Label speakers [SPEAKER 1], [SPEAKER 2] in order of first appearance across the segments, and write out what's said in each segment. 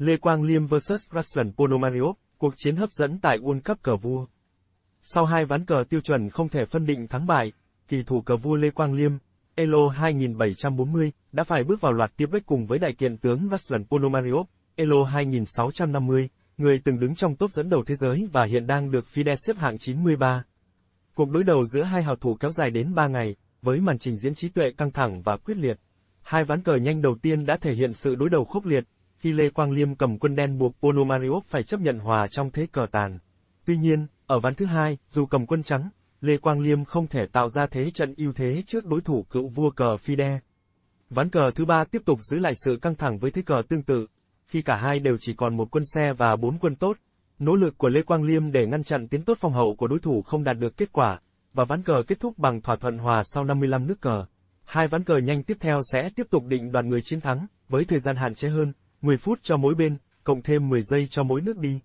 [SPEAKER 1] Lê Quang Liêm vs Ruslan Ponomariov, cuộc chiến hấp dẫn tại World Cup cờ vua. Sau hai ván cờ tiêu chuẩn không thể phân định thắng bại, kỳ thủ cờ vua Lê Quang Liêm, Elo 2740, đã phải bước vào loạt tiếp break cùng với đại kiện tướng Ruslan Ponomariov, Elo 2650, người từng đứng trong top dẫn đầu thế giới và hiện đang được FIDE xếp hạng 93. Cuộc đối đầu giữa hai hào thủ kéo dài đến 3 ngày, với màn trình diễn trí tuệ căng thẳng và quyết liệt. Hai ván cờ nhanh đầu tiên đã thể hiện sự đối đầu khốc liệt, khi Lê Quang Liêm cầm quân đen buộc Ponomariov phải chấp nhận hòa trong thế cờ tàn. Tuy nhiên, ở ván thứ hai, dù cầm quân trắng, Lê Quang Liêm không thể tạo ra thế trận ưu thế trước đối thủ cựu vua cờ Fide. Ván cờ thứ ba tiếp tục giữ lại sự căng thẳng với thế cờ tương tự, khi cả hai đều chỉ còn một quân xe và bốn quân tốt. Nỗ lực của Lê Quang Liêm để ngăn chặn tiến tốt phòng hậu của đối thủ không đạt được kết quả, và ván cờ kết thúc bằng thỏa thuận hòa sau 55 nước cờ. Hai ván cờ nhanh tiếp theo sẽ tiếp tục định đoàn người chiến thắng, với thời gian hạn chế hơn, 10 phút cho mỗi bên, cộng thêm 10 giây cho mỗi nước đi.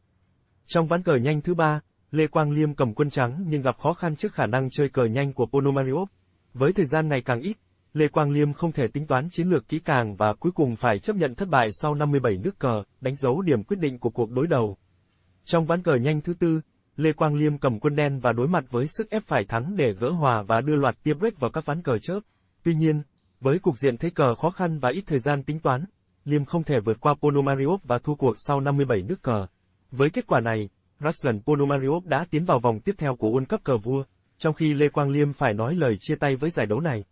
[SPEAKER 1] Trong ván cờ nhanh thứ ba, Lê Quang Liêm cầm quân trắng nhưng gặp khó khăn trước khả năng chơi cờ nhanh của Ponomariov. Với thời gian ngày càng ít, Lê Quang Liêm không thể tính toán chiến lược kỹ càng và cuối cùng phải chấp nhận thất bại sau 57 nước cờ, đánh dấu điểm quyết định của cuộc đối đầu. Trong ván cờ nhanh thứ tư, Lê Quang Liêm cầm quân đen và đối mặt với sức ép phải thắng để gỡ hòa và đưa loạt tia break vào các ván cờ chớp. Tuy nhiên, với cục diện thế cờ khó khăn và ít thời gian tính toán, Liêm không thể vượt qua Ponomariov và thua cuộc sau 57 nước cờ. Với kết quả này, Ruslan Ponomariov đã tiến vào vòng tiếp theo của World Cup cờ vua, trong khi Lê Quang Liêm phải nói lời chia tay với giải đấu này.